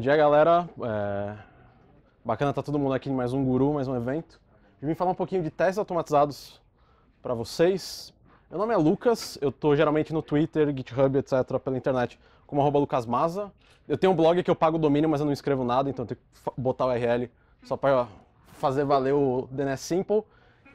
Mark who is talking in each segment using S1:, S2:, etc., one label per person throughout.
S1: dia, galera. É... Bacana estar tá todo mundo aqui em mais um Guru, mais um evento. vim falar um pouquinho de testes automatizados para vocês. Meu nome é Lucas, eu estou geralmente no Twitter, GitHub, etc, pela internet, como arroba lucasmaza. Eu tenho um blog que eu pago o domínio, mas eu não escrevo nada, então eu tenho que botar o URL só para fazer valer o DNS Simple.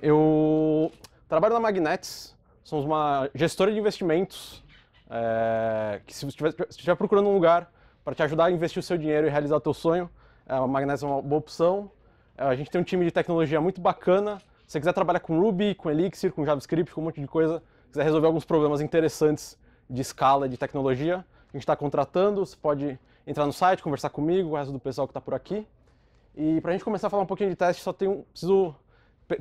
S1: Eu trabalho na Magnets, somos uma gestora de investimentos, é... que se você estiver procurando um lugar para te ajudar a investir o seu dinheiro e realizar o teu sonho. A é, Magnésia é uma boa opção. É, a gente tem um time de tecnologia muito bacana. Se você quiser trabalhar com Ruby, com Elixir, com JavaScript, com um monte de coisa, quiser resolver alguns problemas interessantes de escala, de tecnologia, a gente está contratando, você pode entrar no site, conversar comigo, com o resto do pessoal que está por aqui. E para a gente começar a falar um pouquinho de teste, só tem um, preciso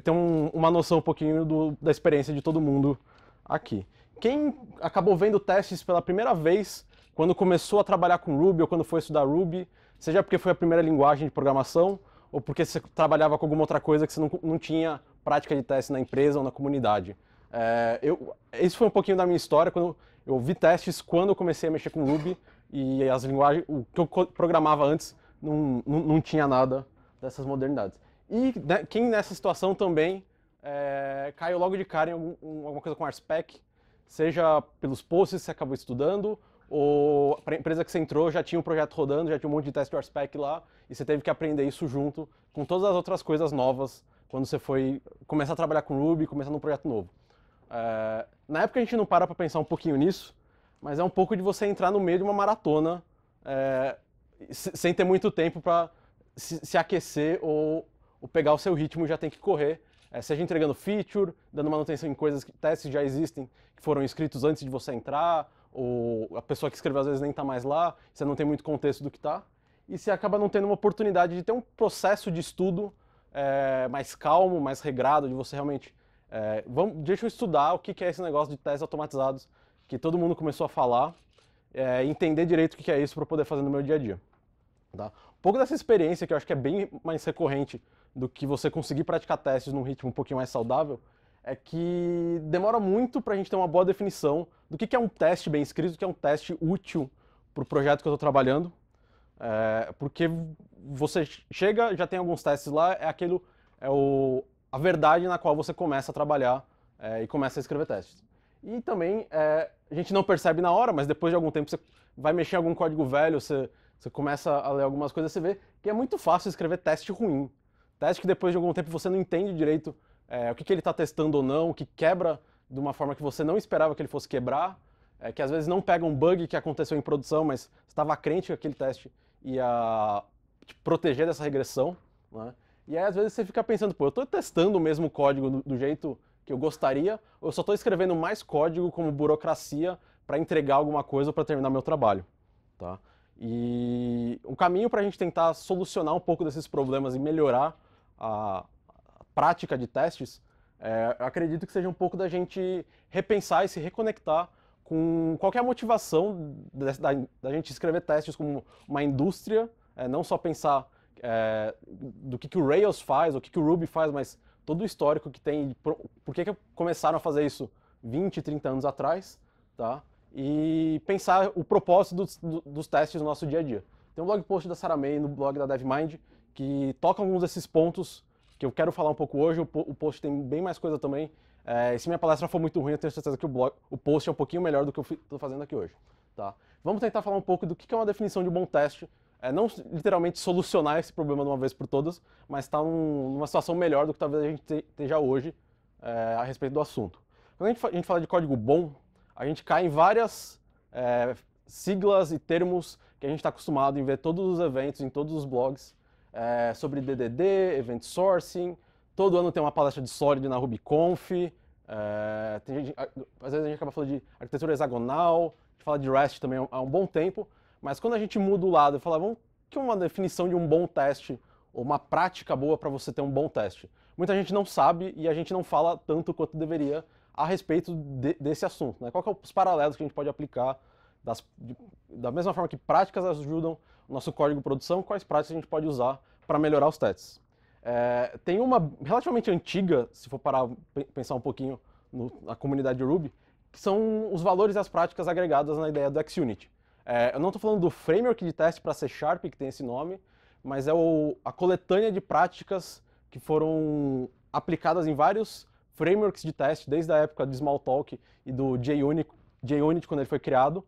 S1: ter um, uma noção um pouquinho do, da experiência de todo mundo aqui. Quem acabou vendo testes pela primeira vez quando começou a trabalhar com Ruby ou quando foi estudar Ruby, seja porque foi a primeira linguagem de programação ou porque você trabalhava com alguma outra coisa que você não, não tinha prática de teste na empresa ou na comunidade. É, eu, foi um pouquinho da minha história. Quando eu vi testes quando eu comecei a mexer com Ruby e as linguagens, o que eu programava antes não, não, não tinha nada dessas modernidades. E né, quem nessa situação também é, caiu logo de cara em algum, alguma coisa com RSpec, seja pelos posts que você acabou estudando ou a empresa que você entrou já tinha um projeto rodando, já tinha um monte de test de spec lá, e você teve que aprender isso junto com todas as outras coisas novas quando você foi começar a trabalhar com Ruby, começar um projeto novo. É, na época a gente não para para pensar um pouquinho nisso, mas é um pouco de você entrar no meio de uma maratona é, sem ter muito tempo para se, se, aquecer ou, ou, pegar o seu ritmo já tem que correr, é, seja entregando feature, dando manutenção em coisas que testes já existem, que foram escritos antes de você entrar, ou a pessoa que escreveu às vezes nem está mais lá, você não tem muito contexto do que está, e você acaba não tendo uma oportunidade de ter um processo de estudo é, mais calmo, mais regrado, de você realmente. É, eh, vamos, deixa eu estudar o que, é esse negócio de testes automatizados que todo mundo começou a falar, é, entender direito o que, que é isso para poder fazer no meu dia a dia. Tá? Um pouco dessa experiência que eu acho que é bem mais recorrente do que você conseguir praticar testes num ritmo um pouquinho mais saudável, é que demora muito para a gente ter uma boa definição do que, que é um teste bem escrito, que é um teste útil para o projeto que eu estou trabalhando, é, porque você chega, já tem alguns testes lá, é aquilo, é o, a verdade na qual você começa a trabalhar é, e começa a escrever testes. E também, é, a gente não percebe na hora, mas depois de algum tempo você vai mexer em algum código velho, você, você começa a ler algumas coisas, você vê que é muito fácil escrever teste ruim. Teste que depois de algum tempo você não entende direito é, o que, que ele está testando ou não, o que quebra de uma forma que você não esperava que ele fosse quebrar, é, que às vezes não pega um bug que aconteceu em produção, mas estava crente que aquele teste ia te proteger dessa regressão. Né? E aí às vezes você fica pensando, pô, eu estou testando o mesmo código do, do, jeito que eu gostaria, ou eu só estou escrevendo mais código como burocracia para entregar alguma coisa para terminar meu trabalho. Tá? E um caminho para a gente tentar solucionar um pouco desses problemas e melhorar a, prática de testes, é, acredito que seja um pouco da gente repensar e se reconectar com qualquer motivação da, da gente escrever testes como uma indústria, é, não só pensar é, do que, que o Rails faz, o que, que o Ruby faz, mas todo o histórico que tem, por, por que, que começaram a fazer isso 20, 30 anos atrás, tá? e pensar o propósito dos, dos testes no nosso dia a dia. Tem um blog post da Sarah May no blog da DevMind que toca alguns desses pontos que eu quero falar um pouco hoje. O, post tem bem mais coisa também. É, se minha palestra for muito ruim, eu tenho certeza que o, blog, o post é um pouquinho melhor do que eu estou fazendo aqui hoje. Tá? Vamos tentar falar um pouco do que é uma definição de bom teste. É, não literalmente solucionar esse problema de uma vez por todas, mas estar tá um, numa situação melhor do que talvez a gente esteja hoje é, a respeito do assunto. Quando a gente, a gente, fala de código bom, a gente cai em várias é, siglas e termos que a gente está acostumado em ver todos os eventos, em todos os blogs, é, sobre DDD, event sourcing. Todo ano tem uma palestra de Solid na RubyConf. É, eh, gente, às vezes a gente acaba falando de arquitetura hexagonal, a gente fala de REST também há um bom tempo, mas quando a gente muda o lado e fala, vamos, que é uma definição de um bom teste, ou uma prática boa para você ter um bom teste? Muita gente não sabe e a gente não fala tanto quanto deveria a respeito de, desse assunto. Né? Qual que é os paralelos que a gente pode aplicar das, de, da mesma forma que práticas ajudam o nosso código de produção, quais práticas a gente pode usar para melhorar os testes. É, tem uma relativamente antiga, se for parar pensar um pouquinho no, na comunidade Ruby, que são os valores e as práticas agregadas na ideia do XUnit. É, eu não estou falando do framework de teste para C Sharp, que tem esse nome, mas é o, a coletânea de práticas que foram aplicadas em vários frameworks de teste, desde a época do Smalltalk e do JUnit, JUnit quando ele foi criado,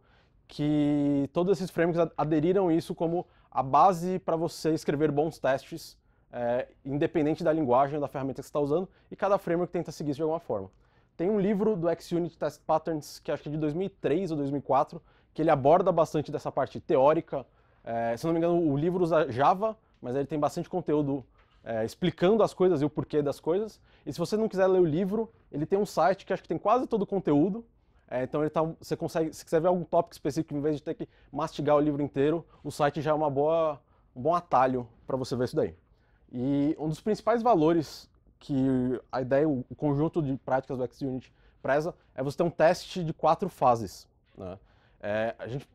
S1: que todos esses frameworks aderiram isso como a base para você escrever bons testes, é, independente da linguagem ou da ferramenta que você está usando, e cada framework tenta seguir isso de alguma forma. Tem um livro do XUnit Test Patterns, que acho que é de 2003 ou 2004, que ele aborda bastante dessa parte teórica. É, se não me engano, o livro usa Java, mas ele tem bastante conteúdo é, explicando as coisas e o porquê das coisas. E se você não quiser ler o livro, ele tem um site que acho que tem quase todo o conteúdo, é, então ele tá, você consegue, se quiser ver algum tópico específico, em vez de ter que mastigar o livro inteiro, o site já é uma boa, um bom atalho para você ver isso daí. E um dos principais valores que a ideia, o conjunto de práticas do XUnit preza é você ter um teste de quatro fases. Né? É, a gente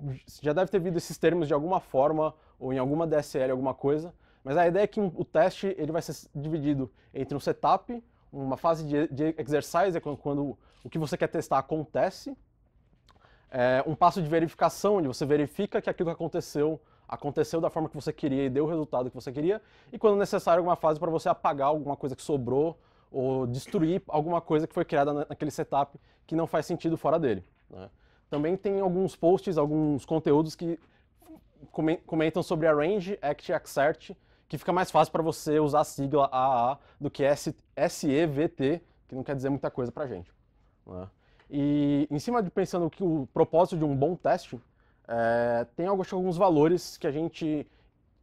S1: já deve ter visto esses termos de alguma forma ou em alguma DSL, alguma coisa, mas a ideia é que o teste ele vai ser dividido entre um setup, uma fase de, de exercise é quando, quando o que você quer testar acontece. É um passo de verificação, onde você verifica que aquilo que aconteceu aconteceu da forma que você queria e deu o resultado que você queria. E quando necessário, alguma fase para você apagar alguma coisa que sobrou ou destruir alguma coisa que foi criada naquele setup que não faz sentido fora dele. Né? Também tem alguns posts, alguns conteúdos que comentam sobre Arrange, Act e que fica mais fácil para você usar a sigla AA do que SEVT, que não quer dizer muita coisa para a gente. Né? E em cima de pensando que o propósito de um bom teste, é, tem alguns valores que a gente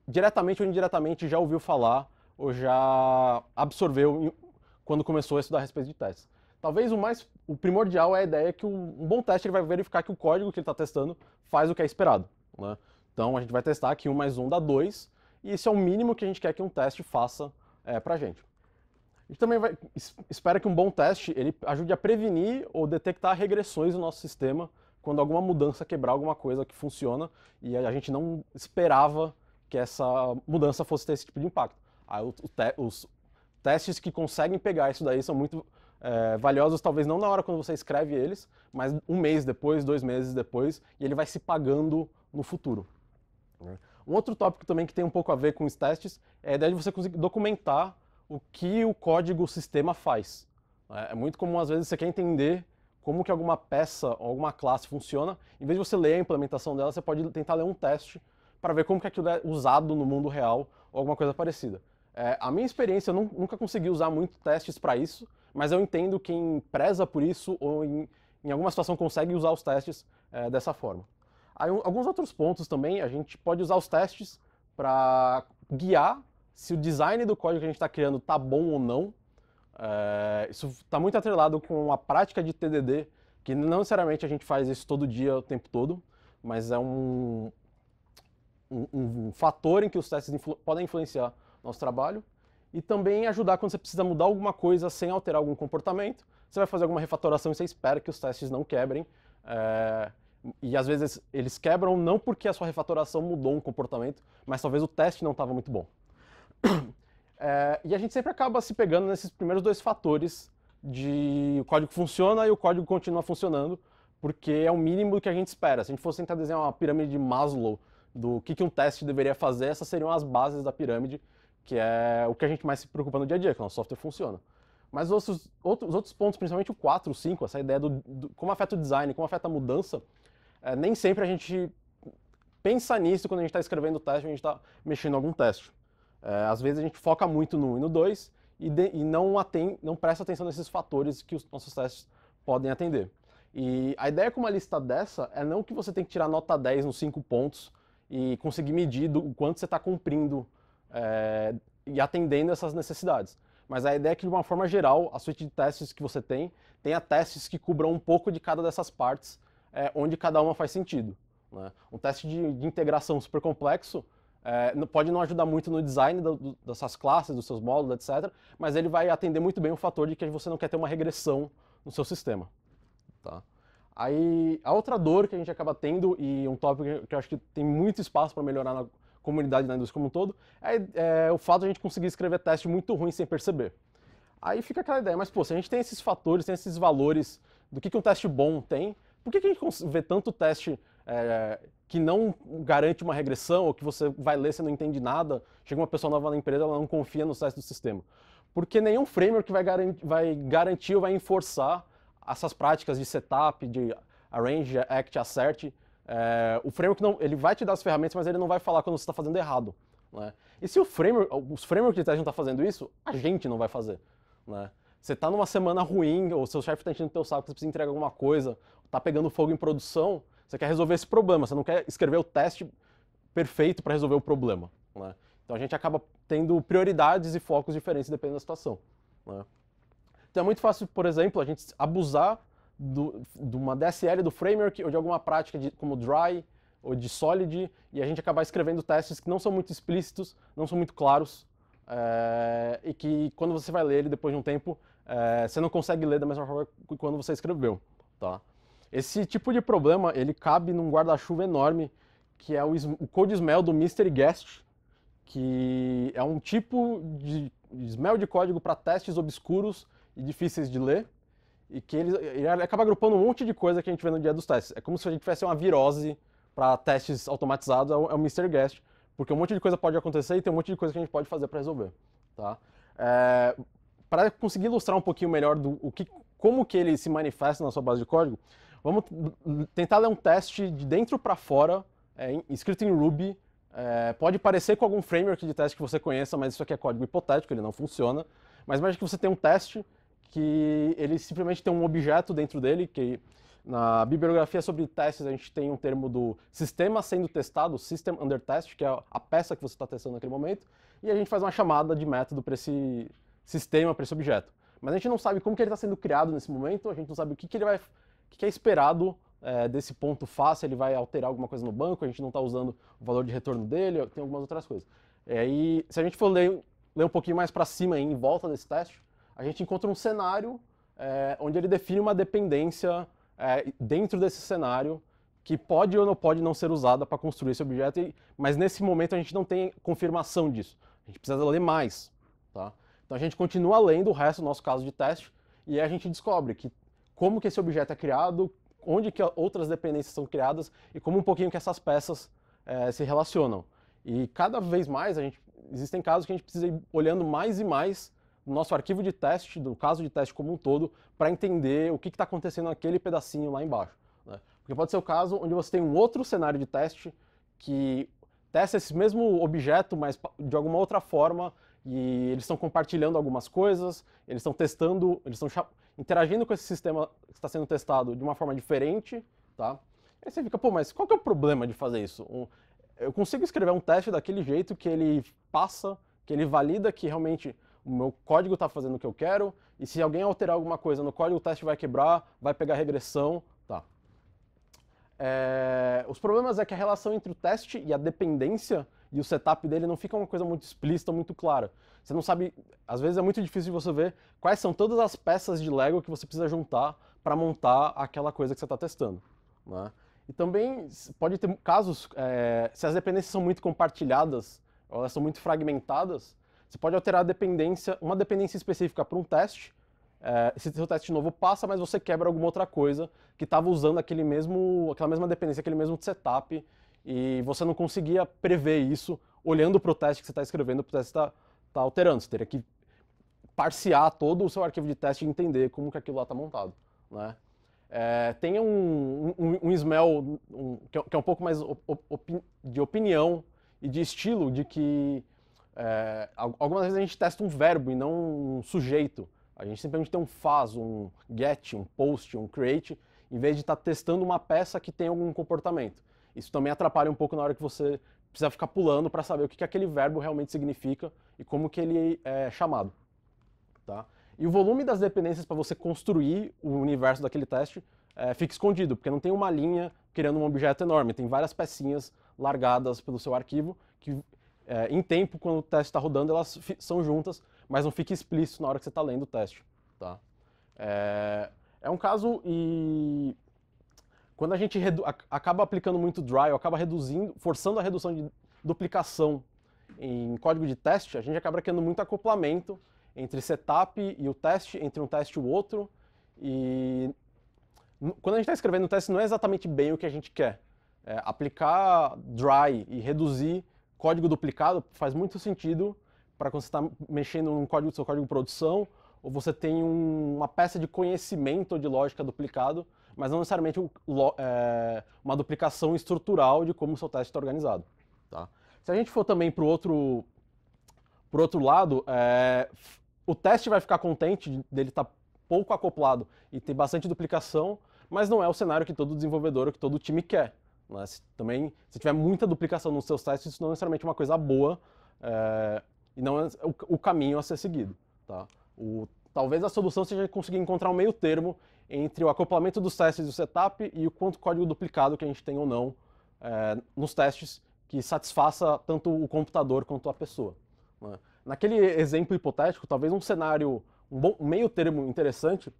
S1: diretamente ou indiretamente já ouviu falar ou já absorveu quando começou a estudar a respeito de testes. Talvez o mais o primordial é a ideia que um bom teste ele vai verificar que o código que ele está testando faz o que é esperado. Né? Então a gente vai testar que 1 mais 1 dá 2, e isso é o mínimo que a gente quer que um teste faça é, para a gente. A gente também vai, espera que um bom teste ele ajude a prevenir ou detectar regressões no nosso sistema quando alguma mudança quebrar alguma coisa que funciona e a gente não esperava que essa mudança fosse ter esse tipo de impacto. Aí, te, os testes que conseguem pegar isso daí são muito é, valiosos, talvez não na hora quando você escreve eles, mas um mês depois, dois meses depois, e ele vai se pagando no futuro. Né? Um outro tópico também que tem um pouco a ver com os testes é a ideia de você conseguir documentar o que o código o sistema faz. É, é muito comum, às vezes, você quer entender como que alguma peça ou alguma classe funciona. Em vez de você ler a implementação dela, você pode tentar ler um teste para ver como que aquilo é usado no mundo real ou alguma coisa parecida. É, a minha experiência, eu nunca consegui usar muito testes para isso, mas eu entendo quem preza por isso ou em, em alguma situação consegue usar os testes é, dessa forma. Aí, alguns outros pontos também, a gente pode usar os testes para guiar se o design do código que a gente está criando está bom ou não. É, isso está muito atrelado com a prática de TDD, que não necessariamente a gente faz isso todo dia, o tempo todo, mas é um, um, um fator em que os testes influ podem influenciar nosso trabalho. E também ajudar quando você precisa mudar alguma coisa sem alterar algum comportamento. Você vai fazer alguma refatoração e você espera que os testes não quebrem. É, e às vezes eles quebram não porque a sua refatoração mudou um comportamento, mas talvez o teste não estava muito bom. É, e a gente sempre acaba se pegando nesses primeiros dois fatores de o código funciona e o código continua funcionando, porque é o mínimo do que a gente espera. Se a gente fosse tentar desenhar uma pirâmide de Maslow do que, que um teste deveria fazer, essas seriam as bases da pirâmide, que é o que a gente mais se preocupa no dia a dia, que o nosso software funciona. Mas os outros, outros, outros pontos, principalmente o 4, o 5, essa ideia do, do como afeta o design, como afeta a mudança, é, nem sempre a gente pensa nisso quando a gente está escrevendo o teste, a gente está mexendo em algum teste. É, às vezes a gente foca muito no 1 e no 2 e, de, e não, atem, não presta atenção nesses fatores que os nossos testes podem atender. E a ideia com uma lista dessa é não que você tem que tirar nota 10 nos 5 pontos e conseguir medir do, o quanto você está cumprindo é, e atendendo essas necessidades. Mas a ideia é que, de uma forma geral, a suite de testes que você tem tenha testes que cubram um pouco de cada dessas partes é, onde cada uma faz sentido. Né? Um teste de, de, integração super complexo é, pode não ajudar muito no design do, do, dessas classes, dos seus módulos, etc., mas ele vai atender muito bem o fator de que você não quer ter uma regressão no seu sistema. Tá? Aí, a outra dor que a gente acaba tendo, e um tópico que eu acho que tem muito espaço para melhorar na comunidade, na indústria como um todo, é, é, o fato de a gente conseguir escrever teste muito ruim sem perceber. Aí fica aquela ideia, mas pô, se a gente tem esses fatores, tem esses valores do que, que um teste bom tem, por que, que a gente vê tanto teste é, que não garante uma regressão, ou que você vai ler, você não entende nada, chega uma pessoa nova na empresa, ela não confia no teste do sistema? Porque nenhum framework vai, garantir, vai garantir ou vai enforçar essas práticas de setup, de arrange, act, assert. É, o framework não, ele vai te dar as ferramentas, mas ele não vai falar quando você está fazendo errado. Né? E se o framework, os frameworks de teste não estão tá fazendo isso, a gente não vai fazer. Né? Você está numa semana ruim, ou seu chefe está enchendo o teu saco, você precisa entregar alguma coisa, está pegando fogo em produção, você quer resolver esse problema, você não quer escrever o teste perfeito para resolver o problema. Né? Então a gente acaba tendo prioridades e focos diferentes dependendo da situação. Né? Então é muito fácil, por exemplo, a gente abusar do, de uma DSL do framework ou de alguma prática de, como dry ou de solid e a gente acabar escrevendo testes que não são muito explícitos, não são muito claros é, e que quando você vai ler ele depois de um tempo, é, você não consegue ler da mesma forma que quando você escreveu, tá? Esse tipo de problema, ele cabe num guarda-chuva enorme, que é o, o code smell do Mystery Guest, que é um tipo de smell de código para testes obscuros e difíceis de ler, e que ele, ele acaba agrupando um monte de coisa que a gente vê no dia dos testes. É como se a gente tivesse uma virose para testes automatizados, é o, é o Guest, porque um monte de coisa pode acontecer e tem um monte de coisa que a gente pode fazer para resolver. Tá? É, para conseguir ilustrar um pouquinho melhor do o que, como que ele se manifesta na sua base de código, vamos tentar ler um teste de dentro para fora, é, escrito em Ruby. É, pode parecer com algum framework de teste que você conheça, mas isso aqui é código hipotético, ele não funciona. Mas imagine que você tem um teste que ele simplesmente tem um objeto dentro dele, que na bibliografia sobre testes a gente tem um termo do sistema sendo testado, system under test, que é a peça que você está testando naquele momento, e a gente faz uma chamada de método para esse sistema para esse objeto. Mas a gente não sabe como que ele está sendo criado nesse momento, a gente não sabe o que, que ele vai, o que, que é esperado é, desse ponto fácil, ele vai alterar alguma coisa no banco, a gente não está usando o valor de retorno dele, tem algumas outras coisas. E aí, se a gente for ler, ler um pouquinho mais para cima, em volta desse teste, a gente encontra um cenário é, onde ele define uma dependência é, dentro desse cenário que pode ou não pode não ser usada para construir esse objeto, mas nesse momento a gente não tem confirmação disso. A gente precisa ler mais. Tá? Então a gente continua lendo o resto do nosso caso de teste e a gente descobre que como que esse objeto é criado, onde que outras dependências são criadas e como um pouquinho que essas peças é, se relacionam. E cada vez mais a gente, existem casos que a gente precisa ir olhando mais e mais no nosso arquivo de teste, do caso de teste como um todo, para entender o que está acontecendo naquele pedacinho lá embaixo. Né? Porque pode ser o caso onde você tem um outro cenário de teste que testa esse mesmo objeto, mas de alguma outra forma e eles estão compartilhando algumas coisas, eles estão testando, eles estão interagindo com esse sistema que está sendo testado de uma forma diferente, tá? Aí você fica, pô, mas qual que é o problema de fazer isso? eu consigo escrever um teste daquele jeito que ele passa, que ele valida que realmente o meu código está fazendo o que eu quero, e se alguém alterar alguma coisa no código, o teste vai quebrar, vai pegar regressão, tá? É, os problemas é que a relação entre o teste e a dependência e o setup dele não fica uma coisa muito explícita, muito clara. Você não sabe, às vezes é muito difícil de você ver quais são todas as peças de Lego que você precisa juntar para montar aquela coisa que você está testando. Né? E também pode ter casos, é, se as dependências são muito compartilhadas, ou elas são muito fragmentadas, você pode alterar a dependência, uma dependência específica para um teste, é, esse seu teste novo passa, mas você quebra alguma outra coisa que estava usando aquele mesmo, aquela mesma dependência, aquele mesmo setup e você não conseguia prever isso olhando para o teste que você está escrevendo, o teste está tá alterando. Você teria que parciar todo o seu arquivo de teste e entender como que aquilo lá está montado. Né? É, tem um, um, um smell um, que, é, que, é, um pouco mais opi de opinião e de estilo, de que é, algumas vezes a gente testa um verbo e não um sujeito. A gente simplesmente tem um faz, um get, um post, um create, em vez de estar tá testando uma peça que tem algum comportamento. Isso também atrapalha um pouco na hora que você precisa ficar pulando para saber o que, que aquele verbo realmente significa e como que ele é chamado. Tá? E o volume das dependências para você construir o universo daquele teste é, fica escondido, porque não tem uma linha criando um objeto enorme, tem várias pecinhas largadas pelo seu arquivo que, é, em tempo, quando o teste está rodando, elas são juntas, mas não fica explícito na hora que você está lendo o teste. Tá? É, é um caso e quando a gente acaba aplicando muito dry, ou acaba reduzindo, forçando a redução de duplicação em código de teste, a gente acaba criando muito acoplamento entre setup e o teste, entre um teste e o outro. E quando a gente está escrevendo um teste, não é exatamente bem o que a gente quer. É, aplicar dry e reduzir código duplicado faz muito sentido para quando você está mexendo no código do seu código de produção, ou você tem um, uma peça de conhecimento de lógica duplicado, mas não necessariamente um, é, uma duplicação estrutural de como o seu teste está organizado. Tá? Se a gente for também para o outro, outro lado, é, o teste vai ficar contente dele estar tá pouco acoplado e ter bastante duplicação, mas não é o cenário que todo desenvolvedor ou que todo time quer. Né? Se, também, se tiver muita duplicação nos seus testes, isso não é necessariamente uma coisa boa é, e não é o, o, caminho a ser seguido. Tá? O, talvez a solução seja conseguir encontrar um meio termo entre o acoplamento dos testes do setup e o quanto código duplicado que a gente tem ou não é, nos testes que satisfaça tanto o computador quanto a pessoa. Né? Naquele exemplo hipotético, talvez um cenário, um bom, meio termo interessante,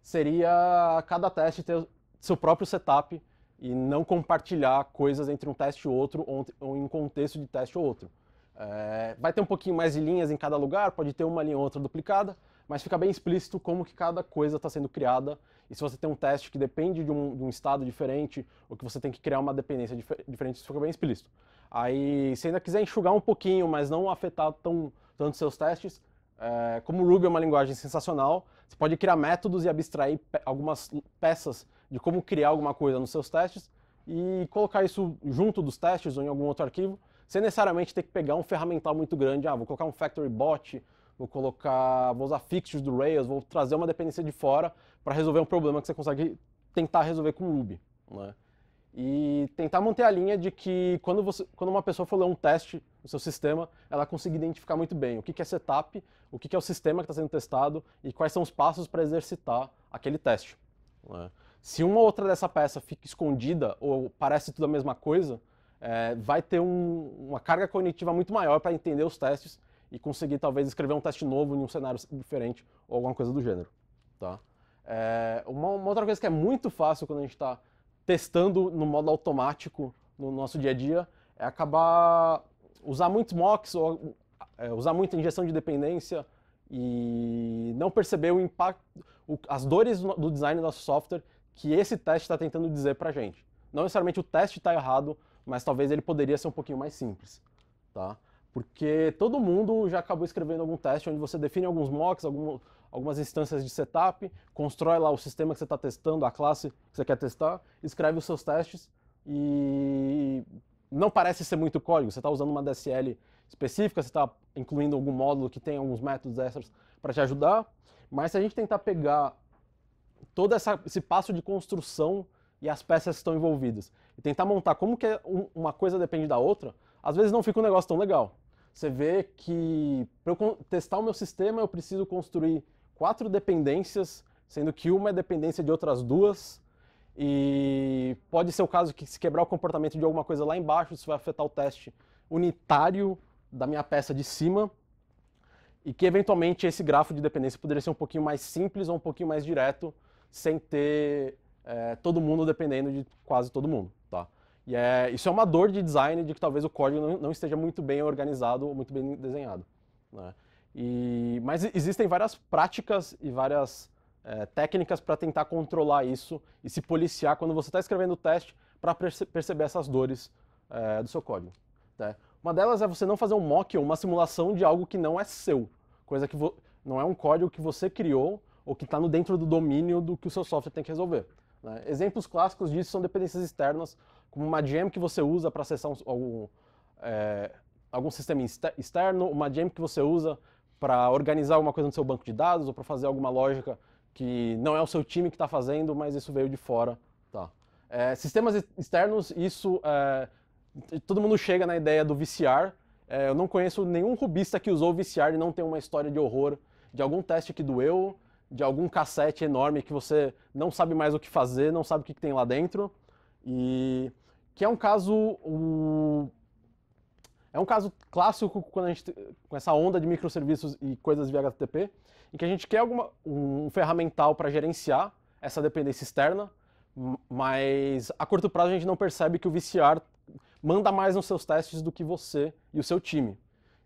S1: seria cada teste ter seu próprio setup e não compartilhar coisas entre um teste e outro ou em um contexto de teste ou outro. É, vai ter um pouquinho mais de linhas em cada lugar, pode ter uma linha ou outra duplicada, mas fica bem explícito como que cada coisa está sendo criada. E se você tem um teste que depende de um, de um estado diferente, ou que você tem que criar uma dependência dif diferente, isso fica bem explícito. Aí, se ainda quiser enxugar um pouquinho, mas não afetar tão, tanto seus testes, é, como o Ruby é uma linguagem sensacional, você pode criar métodos e abstrair pe algumas peças de como criar alguma coisa nos seus testes e colocar isso junto dos testes ou em algum outro arquivo, sem necessariamente ter que pegar um ferramental muito grande. Ah, vou colocar um factory bot, vou colocar, vou usar fixtures do Rails, vou trazer uma dependência de fora para resolver um problema que você consegue tentar resolver com Ruby. Né? E tentar manter a linha de que quando, você, quando uma pessoa for ler um teste no seu sistema, ela consiga identificar muito bem o que, é setup, o que, que é o sistema que está sendo testado e quais são os passos para exercitar aquele teste. Né? Se uma ou outra dessa peça fica escondida ou parece tudo a mesma coisa, é, vai ter um, uma carga cognitiva muito maior para entender os testes e conseguir talvez escrever um teste novo em um cenário diferente ou alguma coisa do gênero. Tá? É, uma, uma, outra coisa que é muito fácil quando a gente está testando no modo automático no nosso dia a dia é acabar usar muitos mocks ou é, usar muita injeção de dependência e não perceber o impacto, o, as dores do design do nosso software que esse teste está tentando dizer para a gente. Não necessariamente o teste está errado, mas talvez ele poderia ser um pouquinho mais simples, tá? Porque todo mundo já acabou escrevendo algum teste onde você define alguns mocks, algum, algumas instâncias de setup, constrói lá o sistema que você está testando, a classe que você quer testar, escreve os seus testes e não parece ser muito código. Você está usando uma DSL específica, você está incluindo algum módulo que tem alguns métodos extras para te ajudar. Mas se a gente tentar pegar todo essa, esse passo de construção e as peças que estão envolvidas e tentar montar como que é uma coisa depende da outra, às vezes não fica um negócio tão legal você vê que para eu testar o meu sistema eu preciso construir quatro dependências, sendo que uma é dependência de outras duas. E pode ser o caso que se quebrar o comportamento de alguma coisa lá embaixo, isso vai afetar o teste unitário da minha peça de cima. E que eventualmente esse grafo de dependência poderia ser um pouquinho mais simples ou um pouquinho mais direto, sem ter é, todo mundo dependendo de quase todo mundo. E é, isso é uma dor de design de que talvez o código não, não esteja muito bem organizado ou muito bem desenhado. Né? E, mas existem várias práticas e várias é, técnicas para tentar controlar isso e se policiar quando você está escrevendo o teste para perce perceber essas dores é, do seu código. Né? Uma delas é você não fazer um mock ou uma simulação de algo que não é seu, coisa que não é um código que você criou ou que está dentro do domínio do que o seu software tem que resolver. Né? Exemplos clássicos disso são dependências externas, como uma gem que você usa para acessar algum, é, algum sistema externo, uma gem que você usa para organizar alguma coisa no seu banco de dados ou para fazer alguma lógica que não é o seu time que está fazendo, mas isso veio de fora. Tá. É, sistemas externos, isso é, todo mundo chega na ideia do VCR. É, eu não conheço nenhum rubista que usou VCR e não tem uma história de horror de algum teste que doeu, de algum cassete enorme que você não sabe mais o que fazer, não sabe o que, que tem lá dentro. E que é um caso é um caso clássico quando a gente com essa onda de microserviços e coisas via HTTP, em que a gente quer alguma, um ferramental para gerenciar essa dependência externa, mas a curto prazo a gente não percebe que o VCR manda mais nos seus testes do que você e o seu time.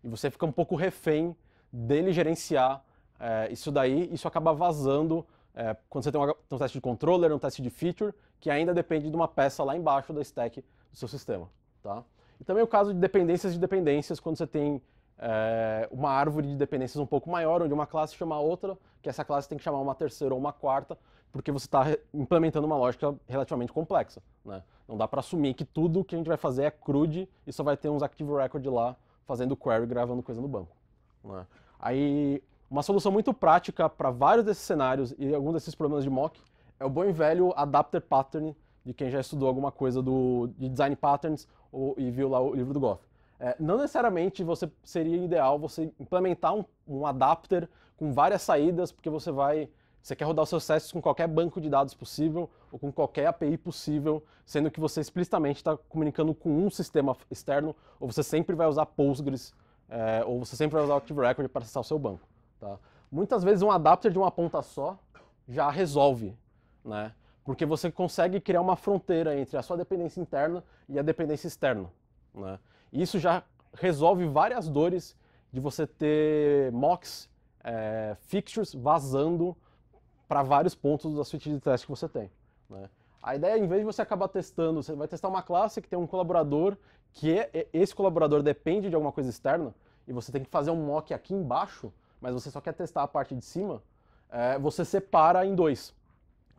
S1: E você fica um pouco refém dele gerenciar é, isso daí, isso acaba vazando é, quando você tem um, teste de controller, um teste de feature, que ainda depende de uma peça lá embaixo da stack do seu sistema. Tá? E também o caso de dependências de dependências, quando você tem é, uma árvore de dependências um pouco maior, onde uma classe chama outra, que essa classe tem que chamar uma terceira ou uma quarta, porque você está implementando uma lógica relativamente complexa. Né? Não dá para assumir que tudo que a gente vai fazer é crude e só vai ter uns active record lá fazendo query, gravando coisa no banco. Né? Aí uma solução muito prática para vários desses cenários e alguns desses problemas de mock é o bom e velho adapter pattern de quem já estudou alguma coisa do, de design patterns ou, e viu lá o livro do Goff. É, não necessariamente você seria ideal você implementar um, um, adapter com várias saídas, porque você vai você quer rodar os seus testes com qualquer banco de dados possível ou com qualquer API possível, sendo que você explicitamente está comunicando com um sistema externo, ou você sempre vai usar Postgres, é, ou você sempre vai usar o Active Record para acessar o seu banco. Tá? Muitas vezes um adapter de uma ponta só já resolve, né? Porque você consegue criar uma fronteira entre a sua dependência interna e a dependência externa. Né? E isso já resolve várias dores de você ter mocks, é, fixtures vazando para vários pontos da suite de teste que você tem. Né? A ideia, em vez de você acabar testando, você vai testar uma classe que tem um colaborador, que é, é esse colaborador depende de alguma coisa externa, e você tem que fazer um mock aqui embaixo, mas você só quer testar a parte de cima, é, você separa em dois.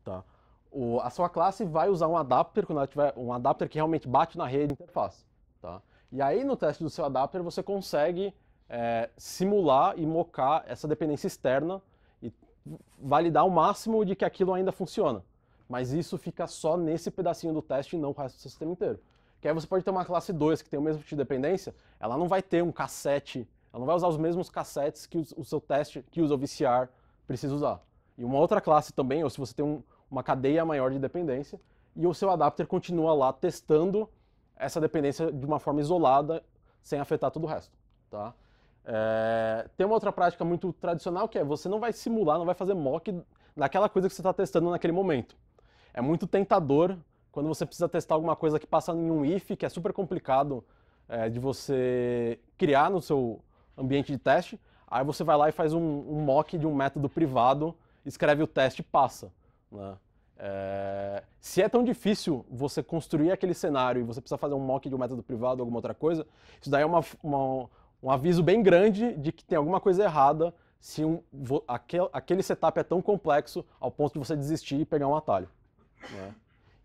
S1: Tá? O, a sua classe vai usar um adapter quando ela tiver um adapter que realmente bate na rede interface. Tá? E aí no teste do seu adapter você consegue é, simular e mocar essa dependência externa e validar o máximo de que aquilo ainda funciona. Mas isso fica só nesse pedacinho do teste e não o resto do sistema inteiro. Que aí você pode ter uma classe 2 que tem o mesmo tipo de dependência, ela não vai ter um cassete ela não vai usar os mesmos cassetes que o seu teste, que usa o VCR, precisa usar. E uma outra classe também, ou se você tem um, uma cadeia maior de dependência, e o seu adapter continua lá testando essa dependência de uma forma isolada, sem afetar todo o resto. Tá? É, tem uma outra prática muito tradicional que é você não vai simular, não vai fazer mock daquela coisa que você está testando naquele momento. É muito tentador quando você precisa testar alguma coisa que passa em um if, que é super complicado é, de você criar no seu, ambiente de teste, aí você vai lá e faz um, um mock de um método privado, escreve o teste e passa. Né? É, se é tão difícil você construir aquele cenário e você precisa fazer um mock de um método privado ou alguma outra coisa, isso daí é uma, uma, um aviso bem grande de que tem alguma coisa errada se um, vo, aquel, aquele setup é tão complexo ao ponto de você desistir e pegar um atalho. Né?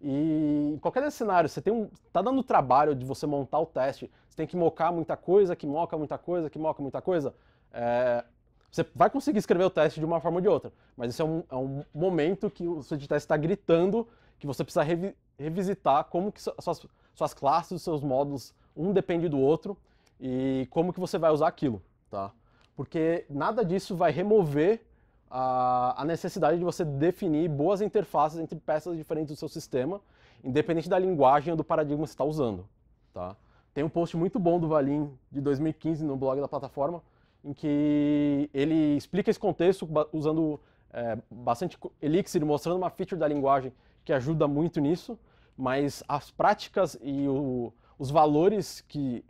S1: E em qualquer desses cenários, você está um, tá dando trabalho de você montar o teste, você tem que mocar muita coisa, que moca muita coisa, que moca muita coisa, é, você vai conseguir escrever o teste de uma forma ou de outra, mas esse é um, é um momento que o seu teste está gritando que você precisa revi revisitar como que suas, suas classes, seus módulos, um depende do outro e como que você vai usar aquilo, tá? Porque nada disso vai remover a, a necessidade de você definir boas interfaces entre peças diferentes do seu sistema, independente da linguagem ou do paradigma que você está usando, tá? Tem um post muito bom do Valim de 2015 no blog da plataforma, em que ele explica esse contexto usando é, bastante Elixir, mostrando uma feature da linguagem que ajuda muito nisso, mas as práticas e o, os valores que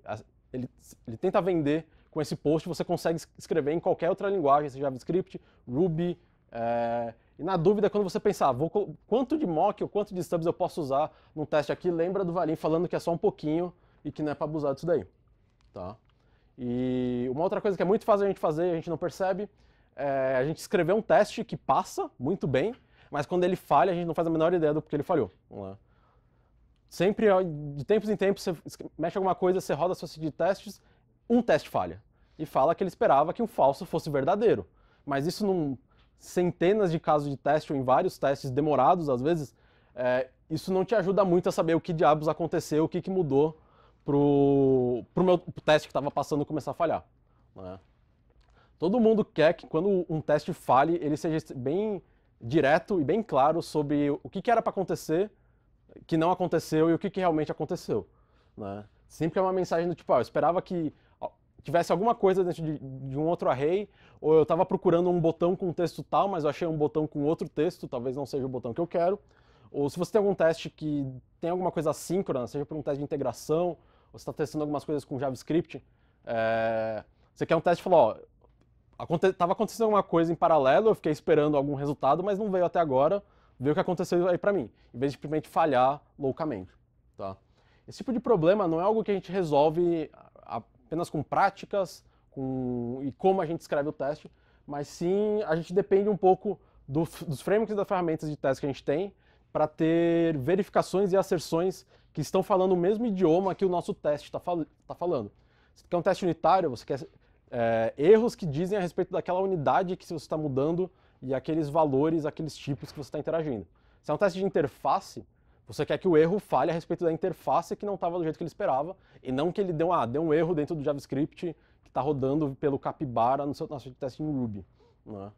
S1: ele, ele tenta vender com esse post você consegue escrever em qualquer outra linguagem, seja JavaScript, Ruby. É, e na dúvida, quando você pensar, ah, vou, quanto de mock ou quanto de stubs eu posso usar num teste aqui, lembra do Valim falando que é só um pouquinho e que não é para abusar disso daí, tá? E uma outra coisa que é muito fácil a gente fazer e a gente não percebe é a gente escrever um teste que passa muito bem, mas quando ele falha a gente não faz a menor ideia do porquê ele falhou. Vamos lá. Sempre, de tempos em tempos, você mexe alguma coisa, você roda a sua de testes, um teste falha. E fala que ele esperava que o falso fosse verdadeiro. Mas isso num centenas de casos de teste ou em vários testes demorados, às vezes, é, isso não te ajuda muito a saber o que diabos aconteceu, o que, que mudou pro, pro meu pro teste que estava passando começar a falhar. Né? Todo mundo quer que quando um teste fale, ele seja bem direto e bem claro sobre o que, que era para acontecer, que não aconteceu e o que, que realmente aconteceu. Né? Sempre é uma mensagem do tipo, ah, eu esperava que tivesse alguma coisa dentro de, de um outro array, ou eu estava procurando um botão com um texto tal, mas eu achei um botão com outro texto, talvez não seja o botão que eu quero. Ou se você tem algum teste que tem alguma coisa assíncrona, seja por um teste de integração, ou você está testando algumas coisas com JavaScript, é, você quer um teste e fala, estava acontecendo alguma coisa em paralelo, eu fiquei esperando algum resultado, mas não veio até agora, vê o que aconteceu aí para mim, em vez de simplesmente falhar loucamente, tá? Esse tipo de problema não é algo que a gente resolve apenas com práticas com, e como a gente escreve o teste, mas sim a gente depende um pouco do, dos frameworks e das ferramentas de teste que a gente tem para ter verificações e asserções que estão falando o mesmo idioma que o nosso teste está fal tá falando. Se quer um teste unitário, você quer é, erros que dizem a respeito daquela unidade que você está mudando e aqueles valores, aqueles tipos que você está interagindo. Se é um teste de interface, você quer que o erro fale a respeito da interface que não estava do jeito que ele esperava e não que ele deu, ah, deu um erro dentro do JavaScript que está rodando pelo capibara no seu, no seu teste em Ruby. Né?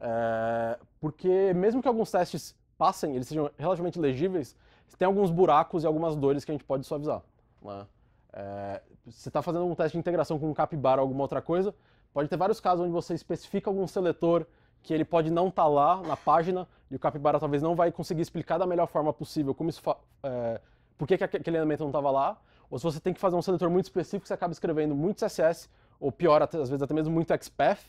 S1: É, porque mesmo que alguns testes passem, eles sejam relativamente legíveis, tem alguns buracos e algumas dores que a gente pode suavizar. Né? É, você está fazendo um teste de integração com um capibara ou alguma outra coisa, pode ter vários casos onde você especifica algum seletor que ele pode não estar tá lá na página e o capibara talvez não vai conseguir explicar da melhor forma possível como isso é, por que, que aquele elemento não estava lá, ou se você tem que fazer um seletor muito específico, você acaba escrevendo muito CSS, ou pior, às vezes até mesmo muito XPath,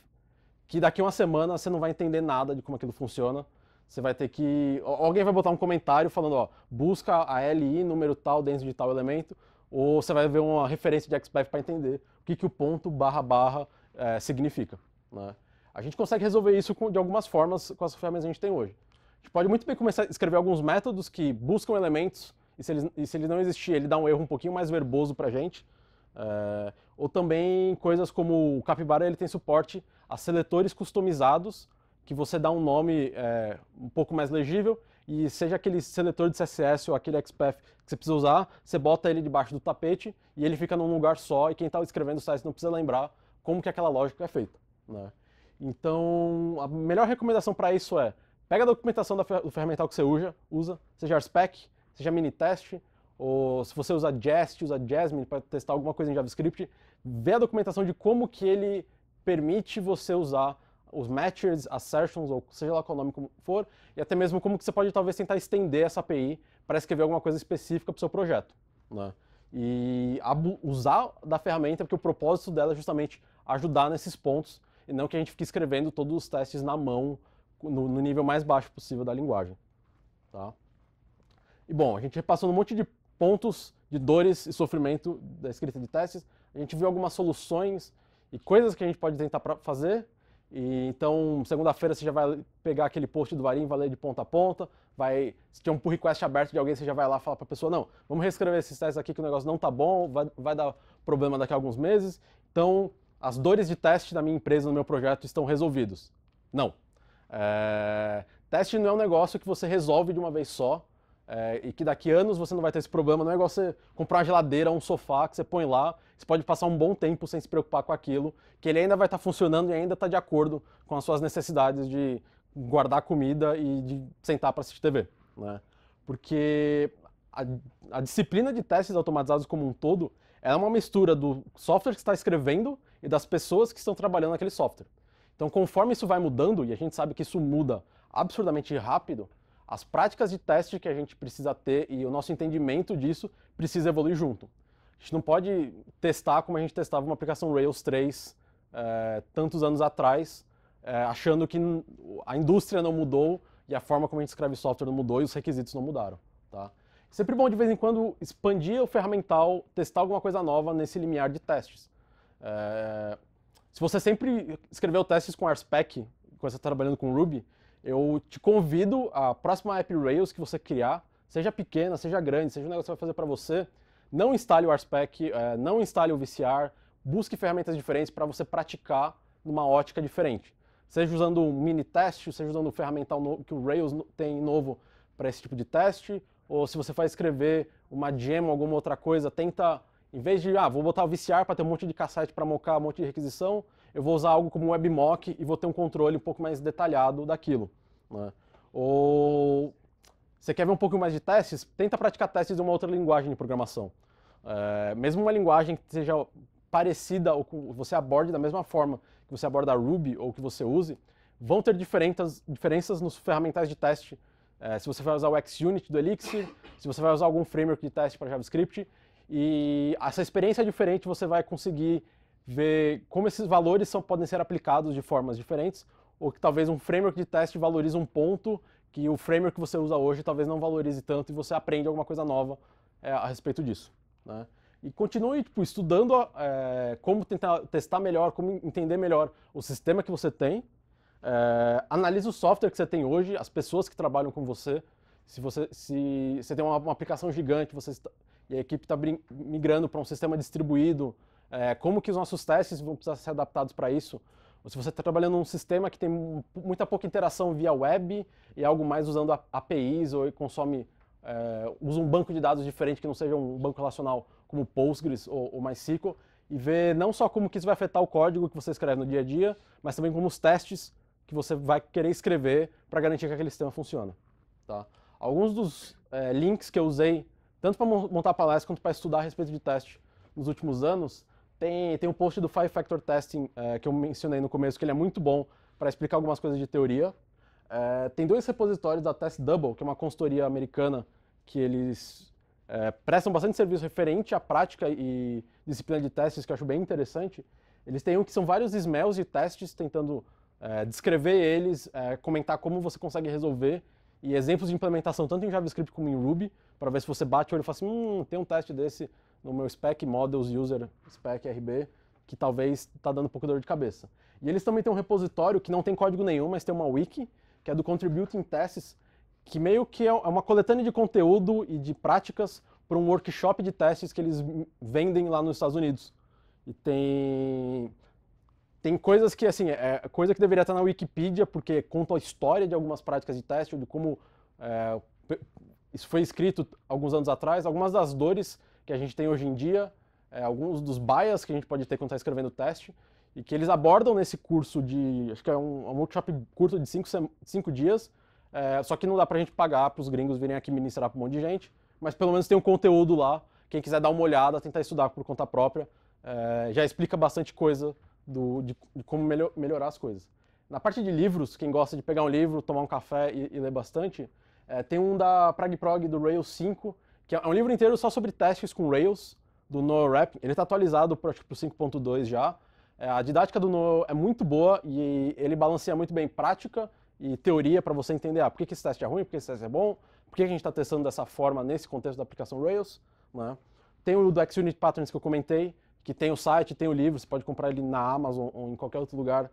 S1: que daqui a uma semana você não vai entender nada de como aquilo funciona, você vai ter que. Alguém vai botar um comentário falando, ó, busca a LI número tal dentro de tal elemento, ou você vai ver uma referência de XPath para entender o que, que o ponto barra barra é, significa. Né? A gente consegue resolver isso com, de algumas formas com as ferramentas que a gente tem hoje. A gente pode muito bem começar a escrever alguns métodos que buscam elementos, e se eles, e se eles não existir ele dá um erro um pouquinho mais verboso para a gente. É, ou também coisas como o Capybara ele tem suporte a seletores customizados que você dá um nome é, um pouco mais legível e seja aquele seletor de CSS ou aquele XPath que você precisa usar, você bota ele debaixo do tapete e ele fica num lugar só e quem está escrevendo o site não precisa lembrar como que aquela lógica é feita. Né? Então, a melhor recomendação para isso é, pega a documentação do ferramental que você usa, usa seja RSpec, seja Minitest, ou se você usa Jest, usa Jasmine para testar alguma coisa em JavaScript, vê a documentação de como que ele permite você usar os matches, assertions, ou seja lá qual nome como for, e até mesmo como que você pode talvez tentar estender essa API para escrever alguma coisa específica para o seu projeto. Né? E usar da ferramenta, porque o propósito dela é justamente ajudar nesses pontos, e não que a gente fique escrevendo todos os testes na mão, no, no nível mais baixo possível da linguagem. Tá? E bom, a gente repassou um monte de pontos de dores e sofrimento da escrita de testes, a gente viu algumas soluções e coisas que a gente pode tentar fazer, e, então, segunda-feira você já vai pegar aquele post do Varim, vai ler de ponta a ponta, vai, se tiver um pull request aberto de alguém, você já vai lá falar para a pessoa, não, vamos reescrever esses testes aqui que o negócio não está bom, vai, vai dar problema daqui a alguns meses. Então, as dores de teste da minha empresa, no meu projeto, estão resolvidos. Não. É... Teste não é um negócio que você resolve de uma vez só, é, e que daqui a anos você não vai ter esse problema. Não é igual você comprar uma geladeira, um sofá que você põe lá, você pode passar um bom tempo sem se preocupar com aquilo, que ele ainda vai estar tá funcionando e ainda está de acordo com as suas necessidades de guardar comida e de sentar para assistir TV. Né? Porque a, a, disciplina de testes automatizados como um todo é uma mistura do software que está escrevendo e das pessoas que estão trabalhando naquele software. Então, conforme isso vai mudando, e a gente sabe que isso muda absurdamente rápido, as práticas de teste que a gente precisa ter e o nosso entendimento disso precisa evoluir junto. A gente não pode testar como a gente testava uma aplicação Rails 3 é, eh, tantos anos atrás, é, achando que a indústria não mudou e a forma como a gente escreve software não mudou e os requisitos não mudaram. Tá? Sempre bom de vez em quando expandir o ferramental, testar alguma coisa nova nesse limiar de testes. É, se você sempre escreveu testes com RSpec, quando você está trabalhando com Ruby, eu te convido a próxima app Rails que você criar, seja pequena, seja grande, seja um negócio que você vai fazer para você, não instale o RSpec, é, não instale o VCR, busque ferramentas diferentes para você praticar numa ótica diferente. Seja usando um mini teste, seja usando o um ferramental que o Rails tem novo para esse tipo de teste, ou se você vai escrever uma gem ou alguma outra coisa, tenta, em vez de, ah, vou botar o VCR para ter um monte de cassete para mocar, um monte de requisição, eu vou usar algo como webmock e vou ter um controle um pouco mais detalhado daquilo. Né? Ou você quer ver um pouco mais de testes? Tenta praticar testes de uma outra linguagem de programação. É, mesmo uma linguagem que seja parecida ou que você aborde da mesma forma que você aborda Ruby ou que você use, vão ter diferentes, diferenças nos ferramentais de teste. É, se você vai usar o XUnit do Elixir, se você vai usar algum framework de teste para JavaScript, e essa experiência é diferente você vai conseguir ver como esses valores são, podem ser aplicados de formas diferentes, ou que talvez um framework de teste valorize um ponto que o framework que você usa hoje talvez não valorize tanto e você aprende alguma coisa nova é, a respeito disso. Né? E continue tipo, estudando é, como tentar testar melhor, como entender melhor o sistema que você tem, é, analise o software que você tem hoje, as pessoas que trabalham com você, se você, se, você tem uma, uma aplicação gigante você está, e a equipe está migrando para um sistema distribuído, é, como que os nossos testes vão precisar ser adaptados para isso? Ou se você está trabalhando num sistema que tem muita pouca interação via web e algo mais usando APIs ou consome, é, usa um banco de dados diferente que não seja um banco relacional como Postgres ou, ou MySQL, e ver não só como que isso vai afetar o código que você escreve no dia a dia, mas também como os testes que você vai querer escrever para garantir que aquele sistema funciona. Tá? Alguns dos é, links que eu usei, tanto para montar palestra quanto para estudar a respeito de teste nos últimos anos, tem, tem um post do Five Factor Testing é, que eu mencionei no começo, que ele é muito bom para explicar algumas coisas de teoria. É, tem dois repositórios da Test Double, que é uma consultoria americana que eles é, prestam bastante serviço referente à prática e disciplina de testes, que eu acho bem interessante. Eles têm um que são vários smells de testes, tentando descrever eles, comentar como você consegue resolver e exemplos de implementação tanto em JavaScript como em Ruby, para ver se você bate o olho e fala assim, hum, tem um teste desse no meu spec models user spec RB, que talvez está dando um pouco de dor de cabeça. E eles também têm um repositório que não tem código nenhum, mas tem uma wiki, que é do Contributing Tests, que meio que é uma coletânea de conteúdo e de práticas para um workshop de testes que eles vendem lá nos Estados Unidos. E tem tem coisas que assim, é coisa que deveria estar na Wikipedia porque conta a história de algumas práticas de teste, de como é, isso foi escrito alguns anos atrás, algumas das dores que a gente tem hoje em dia, é, alguns dos bias que a gente pode ter quando está escrevendo teste, e que eles abordam nesse curso de, acho que é um, um workshop curto de cinco, cinco dias, é, só que não dá para a gente pagar para os gringos virem aqui ministrar para um monte de gente, mas pelo menos tem um conteúdo lá, quem quiser dar uma olhada, tentar estudar por conta própria, é, já explica bastante coisa do, de, de, como melhor, melhorar as coisas. Na parte de livros, quem gosta de pegar um livro, tomar um café e, e ler bastante, é, tem um da PragProg do Rails 5, que é um livro inteiro só sobre testes com Rails, do Noah Rap. Ele está atualizado para o 5.2 já. É, a didática do Noah é muito boa e ele balanceia muito bem prática e teoria para você entender ah, por que, que esse teste é ruim, por que esse teste é bom, por que, que a gente está testando dessa forma nesse contexto da aplicação Rails. Né? Tem o do XUnit Patterns que eu comentei, que tem o site, tem o livro, você pode comprar ele na Amazon ou em qualquer outro lugar,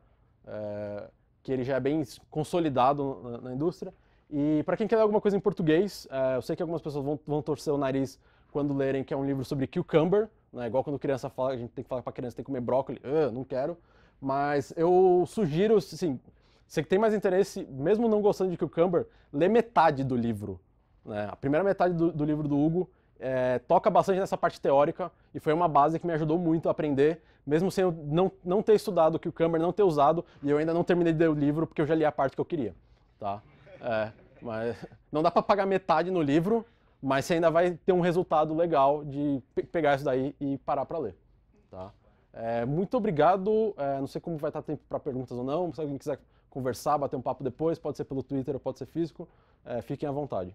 S1: é, que ele já é bem consolidado na, na indústria. E para quem quer ler alguma coisa em português, uh, eu sei que algumas pessoas vão, vão torcer o nariz quando lerem que é um livro sobre cucumber, né? igual quando criança fala, a gente tem que falar para criança tem que comer brócolis, uh, não quero. Mas eu sugiro, assim, você que tem mais interesse, mesmo não gostando de cucumber, lê metade do livro. Né? A primeira metade do, do livro do Hugo é, toca bastante nessa parte teórica e foi uma base que me ajudou muito a aprender, mesmo sem eu não, não ter estudado cucumber, não ter usado, e eu ainda não terminei de ler o livro porque eu já li a parte que eu queria. Tá? É, mas não dá para pagar metade no livro, mas você ainda vai ter um resultado legal de pegar isso daí e parar para ler. Tá? É, muito obrigado. É, não sei como vai estar tempo para perguntas ou não. Se alguém quiser conversar, bater um papo depois, pode ser pelo Twitter ou pode ser físico, é, fiquem à vontade.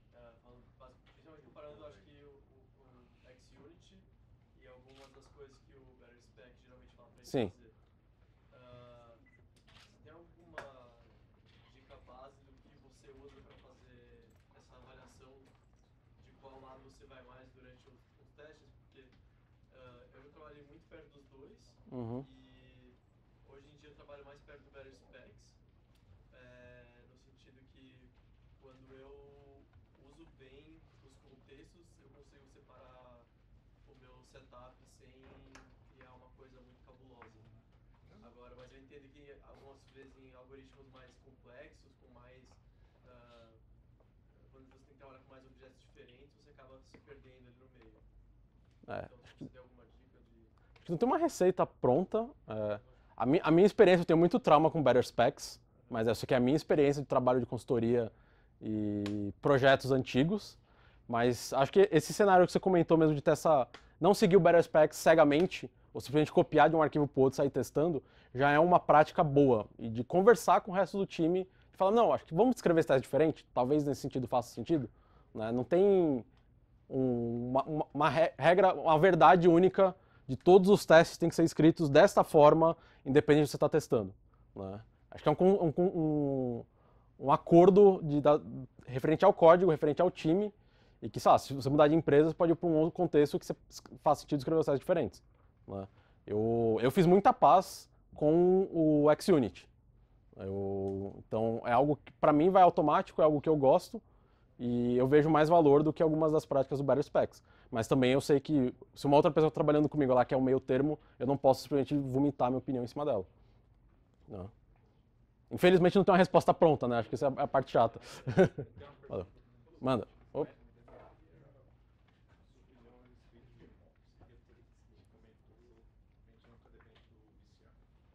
S1: Sim. Uh, tem alguma dica base do que você usa para fazer essa avaliação de qual lado você vai mais durante os, os testes? Porque uh, eu já trabalhei muito perto dos dois uhum. e entendo que algumas vezes em algoritmos mais complexos, com mais. Uh, quando você tem que trabalhar com mais objetos diferentes, você
S2: acaba se perdendo ali no meio.
S1: É. Então, você der alguma dica de. Acho que não tem uma receita pronta. É. A, mi a minha experiência, eu tenho muito trauma com Better Specs, mas essa aqui é a minha experiência de trabalho de consultoria e projetos antigos. Mas acho que esse cenário que você comentou mesmo de ter essa. Não seguir o Better Specs cegamente, ou simplesmente copiar de um arquivo para outro e sair testando, já é uma prática boa. E de conversar com o resto do time e falar, não, acho que vamos escrever esse teste diferente, talvez nesse sentido faça sentido. Né? Não tem uma, uma, uma regra, uma verdade única de todos os testes têm que ser escritos desta forma, independente do que você está testando. Né? Acho que é um, um, um, um acordo de, da, referente ao código, referente ao time, e que, sei lá, se você mudar de empresa, você pode ir para um outro contexto que faça sentido escrever os testes diferentes. Né? Eu, eu fiz muita paz com o XUnit. Eu, então é algo que para mim vai automático, é algo que eu gosto e eu vejo mais valor do que algumas das práticas do Better Specs. Mas também eu sei que se uma outra pessoa tá trabalhando comigo lá que é o meio termo, eu não posso simplesmente vomitar minha opinião em cima dela. Não. Né? Infelizmente não tem uma resposta pronta, né? Acho que essa é a parte chata. Manda. Opa.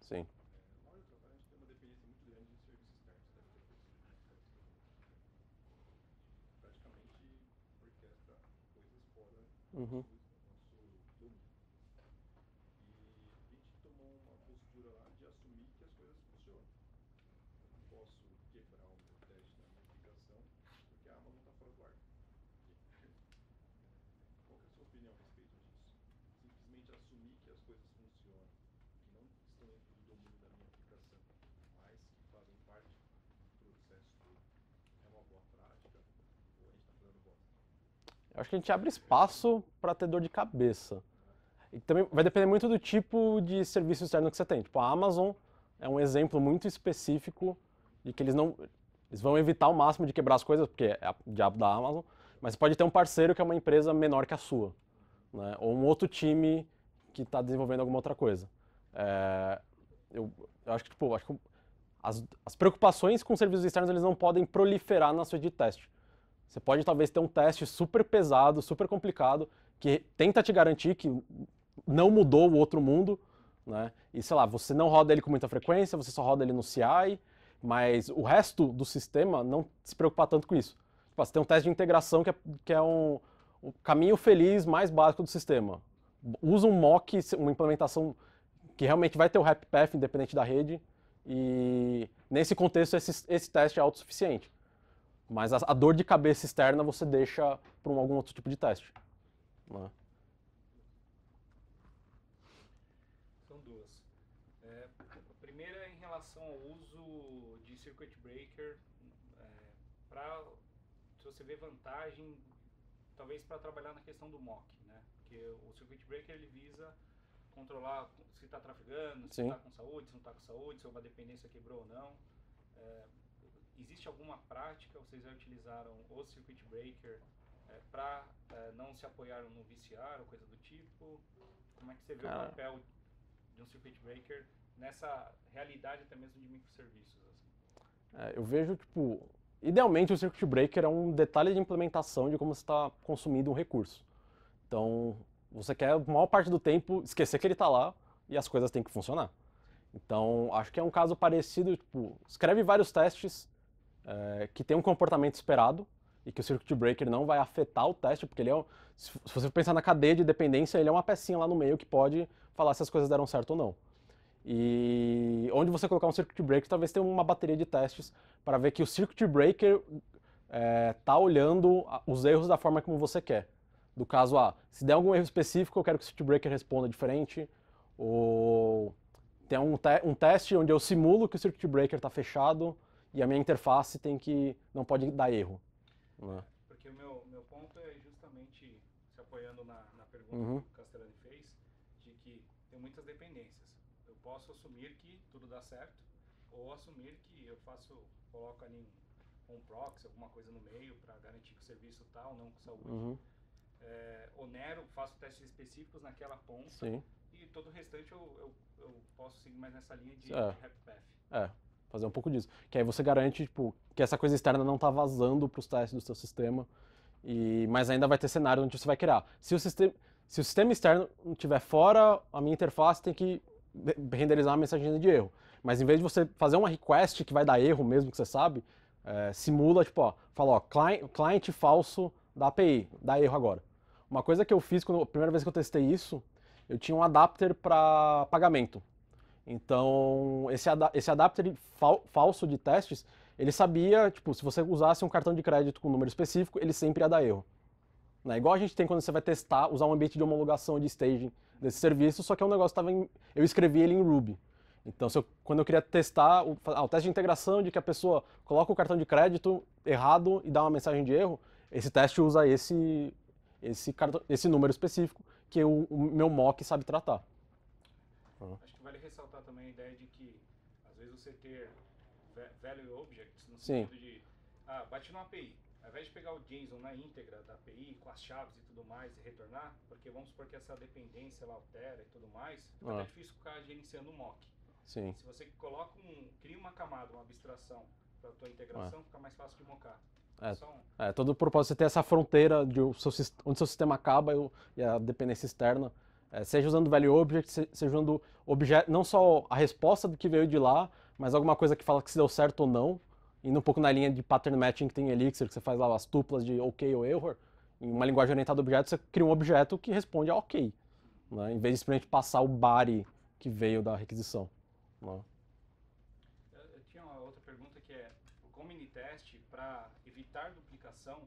S2: Sim. Uhum. E a gente tomou uma postura lá de assumir que as coisas funcionam. Eu não posso quebrar o meu teste da modificação porque a arma não está fora do ar. Qual é a sua opinião a respeito disso? Simplesmente assumir que as coisas
S1: acho que a gente abre espaço para ter dor de cabeça. E também vai depender muito do tipo de serviço externo que você tem. Tipo, a Amazon é um exemplo muito específico de que eles não eles vão evitar o máximo de quebrar as coisas, porque é o diabo da Amazon, mas você pode ter um parceiro que é uma empresa menor que a sua, né? ou um outro time que está desenvolvendo alguma outra coisa. É, eu, eu, acho que, tipo, acho que as, as preocupações com serviços externos eles não podem proliferar na suite de teste. Você pode talvez ter um teste super pesado, super complicado, que tenta te garantir que não mudou o outro mundo, né? E sei lá, você não roda ele com muita frequência, você só roda ele no CI, mas o resto do sistema não se preocupar tanto com isso. Tipo, você tem um teste de integração que é, que é um, um caminho feliz mais básico do sistema. Usa um mock, uma implementação que realmente vai ter o happy path independente da rede, e nesse contexto esse, esse teste é autossuficiente. Mas a, a dor de cabeça externa você deixa para um, algum outro tipo de teste. Né?
S2: São duas. É, a primeira é em relação ao uso de circuit breaker é, para se você vê vantagem talvez para trabalhar na questão do mock, né? Porque o circuit breaker ele visa controlar se está trafegando, se está com saúde, se não está com saúde, se uma dependência quebrou ou não. É, existe alguma prática? Vocês já utilizaram o circuit breaker é, para é, não se apoiar no VCR ou coisa do tipo? Como é que você vê Cara. o papel de um circuit breaker nessa realidade até mesmo de microserviços? Assim?
S1: É, eu vejo, tipo, idealmente o circuit breaker é um detalhe de implementação de como você está consumindo um recurso. Então, você quer, a maior parte do tempo, esquecer que ele está lá e as coisas têm que funcionar. Então, acho que é um caso parecido, tipo, escreve vários testes é, que tem um comportamento esperado e que o circuit breaker não vai afetar o teste, porque ele é, se você pensar na cadeia de dependência, ele é uma pecinha lá no meio que pode falar se as coisas deram certo ou não. E onde você colocar um circuit breaker, talvez tenha uma bateria de testes para ver que o circuit breaker está eh, é, olhando os erros da forma como você quer. Do caso, a ah, se der algum erro específico, eu quero que o circuit breaker responda diferente, ou tem um, te um teste onde eu simulo que o circuit breaker está fechado, e a minha interface tem que não pode dar erro. Né?
S2: Porque o meu, meu ponto é justamente se apoiando na, na pergunta uhum. que o Castellani fez, de que tem muitas dependências. Eu posso assumir que tudo dá certo, ou assumir que eu faço, coloco ali um, um proxy, alguma coisa no meio para garantir que o serviço tal, tá não com saúde. Uhum. É, onero, faço testes específicos naquela ponta Sim. e todo o restante eu, eu, eu posso seguir mais nessa linha de é. path.
S1: É fazer um pouco disso. Que aí você garante tipo, que essa coisa externa não está vazando para os testes do seu sistema, e, mas ainda vai ter cenário onde você vai criar. Se o, sistema, se o sistema externo estiver fora, a minha interface tem que renderizar uma mensagem de erro. Mas em vez de você fazer uma request que vai dar erro mesmo, que você sabe, é, simula, tipo, ó, fala, ó, client, falso da API, dá erro agora. Uma coisa que eu fiz, quando, a primeira vez que eu testei isso, eu tinha um adapter para pagamento. Então, esse, ad esse adapter fal falso de testes, ele sabia, tipo, se você usasse um cartão de crédito com um número específico, ele sempre ia dar erro. Né? Igual a gente tem quando você vai testar, usar um ambiente de homologação de staging desse serviço, só que é um negócio que tava em, eu escrevi ele em Ruby. Então, eu, quando eu queria testar o, ah, o, teste de integração de que a pessoa coloca o cartão de crédito errado e dá uma mensagem de erro, esse teste usa esse, esse, cartão, esse número específico que o, o meu mock sabe tratar. Uhum.
S2: Acho que vale ressaltar também a ideia de que, às vezes, você ter value objects, no Sim. sentido de, ah, bate numa API. Ao invés de pegar o JSON na íntegra da API, com as chaves e tudo mais, e retornar, porque vamos supor que essa dependência ela altera e tudo mais, fica uhum. até ah. difícil ficar gerenciando o mock. Sim. Se você coloca um, cria uma camada, uma abstração para a tua integração, uhum. fica mais fácil de mocar.
S1: É, é, todo o propósito é ter essa fronteira de o seu, onde o seu sistema acaba e a dependência externa é, seja usando value object, seja usando objeto, não só a resposta do que veio de lá, mas alguma coisa que fala que se deu certo ou não, indo um pouco na linha de pattern matching que tem em Elixir, que você faz lá as tuplas de OK ou error, em uma linguagem orientada a objetos, você cria um objeto que responde a OK, né? em vez de simplesmente passar o body que veio da requisição. Né?
S2: Eu, tinha outra pergunta que é, o common test, para evitar duplicação,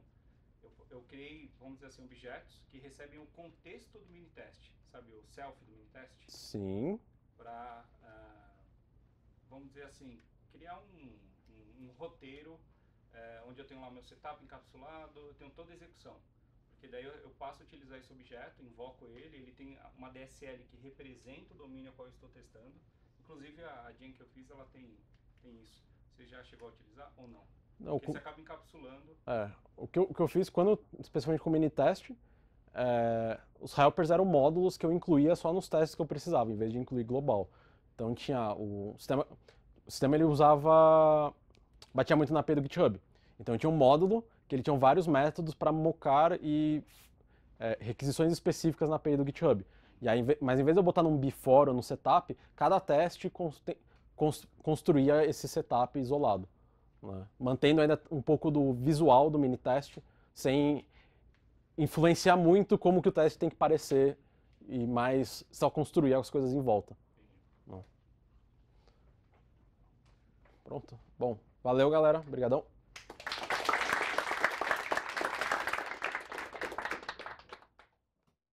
S2: eu, eu criei, vamos dizer assim, objetos que recebem o contexto do mini teste sabe o selfie do Minitest? Sim. Para, uh, ah, vamos dizer assim, criar um, um, um roteiro uh, onde eu tenho lá meu setup encapsulado, eu tenho toda a execução. Porque daí eu, eu passo a utilizar esse objeto, invoco ele, ele tem uma DSL que representa o domínio ao qual eu estou testando. Inclusive a, a que eu fiz, ela tem, tem isso. Você já chegou a utilizar ou não? Não, Porque o... você acaba encapsulando. É,
S1: o que, eu, o que eu fiz quando, especialmente com o Minitest, teste é, os helpers eram módulos que eu incluía só nos testes que eu precisava, em vez de incluir global. Então tinha o sistema, o sistema ele usava, batia muito na API do GitHub. Então tinha um módulo que ele tinha vários métodos para mocar e é, requisições específicas na API do GitHub. E aí, mas em vez de eu botar num before ou no setup, cada teste construía esse setup isolado. Né? Mantendo ainda um pouco do visual do mini teste, sem influenciar muito como que o teste tem que parecer e mais só construir as coisas em volta. Pronto. Bom, valeu, galera. Obrigadão.